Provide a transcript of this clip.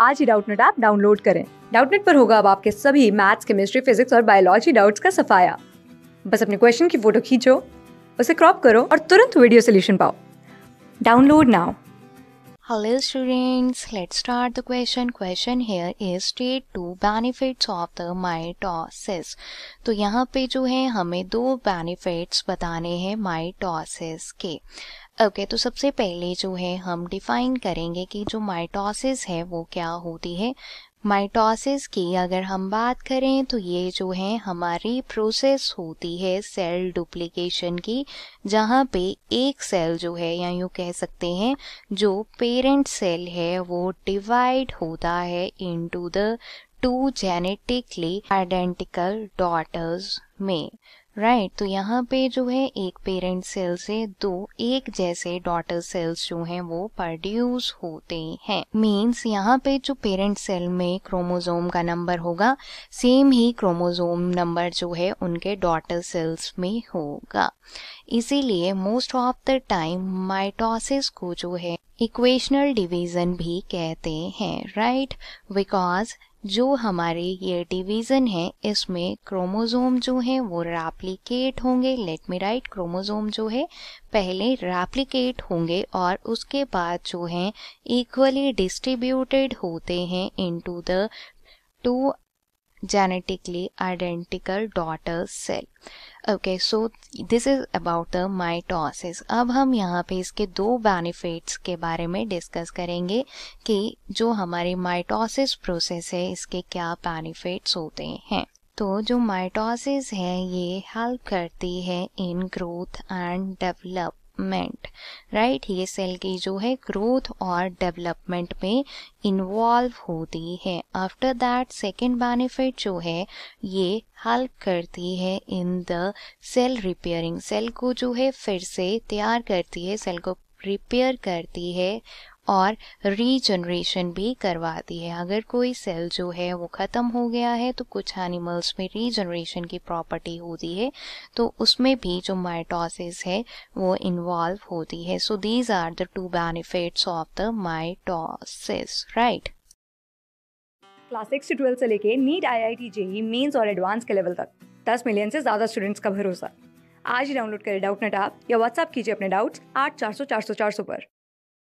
आज ही Doubtnut app download करें डाउटनेट पर होगा अब आपके सभी मैथ्स केमिस्ट्री फिजिक्स और बायोलॉजी डाउट्स का सफाया बस अपने क्वेश्चन की फोटो खींचो उसे क्रॉप करो और तुरंत वीडियो सोल्यूशन पाओ download now Hello students, let's start the question. Question here is state two benefits of the mitosis. तो यहाँ पे जो है हमें दो benefits बताने हैं mitosis के ओके okay, तो सबसे पहले जो है हम डिफाइन करेंगे कि जो माइटोसिस है वो क्या होती है माइटोसिस की अगर हम बात करें तो ये जो है हमारी प्रोसेस होती है सेल डुप्लीकेशन की जहाँ पे एक सेल जो है या यूँ कह सकते हैं जो पेरेंट सेल है वो डिवाइड होता है into the two genetically identical daughters में राइट right, तो यहाँ पे जो है एक पेरेंट सेल से दो एक जैसे डॉटर सेल्स जो हैं वो प्रोड्यूस होते हैं मींस यहाँ पे जो पेरेंट सेल में क्रोमोसोम का नंबर होगा सेम ही क्रोमोसोम नंबर जो है उनके डॉटर सेल्स में होगा इसीलिए most of the time mitosis को जो है इक्वेशनल डिवीजन भी कहते हैं राइट बिकॉज जो हमारे ये डिवीज़न है इसमें क्रोमोज़ोम जो है वो रैप्लिकेट होंगे लेट मी राइट क्रोमोज़ोम जो है पहले रैप्लिकेट होंगे और उसके बाद जो है इक्वली डिस्ट्रीब्यूटेड होते हैं into the two genetically identical daughter cell okay so this is about the mitosis अब हम यहाँ पे इसके दो बेनिफिट्स के बारे में डिस्कस करेंगे कि जो हमारी माइटोसिस प्रोसेस है इसके क्या बेनिफिट्स होते हैं तो जो माइटोसिस है ये हेल्प करती है in growth and develop development right ये सेल की जो है ग्रोथ और डेवलपमेंट में इन्वॉल्व होती है आफ्टर दैट सेकेंड बेनिफिट जो है ये हेल्प करती है in the cell repairing cell को जो है फिर से तैयार करती है सेल को रिपेयर करती है और रीजनरेशन भी करवाती है अगर कोई सेल जो है वो ख़त्म हो गया है तो कुछ एनिमल्स में रीजनरेशन की प्रॉपर्टी होती है तो उसमें भी जो माइटोसिस है वो इन्वॉल्व होती है so these are the two benefits of the mitosis right class six से ट्वेल्थ से लेके NEET I I T JEE mains और एडवांस के लेवल तक दस मिलियन से ज़्यादा स्टूडेंट्स का भरोसा आज ही डाउनलोड करें डाउट नेट या व्हाट्सअप कीजिए अपने डाउट्स आठ चार सौ चार सौ चार सौ पर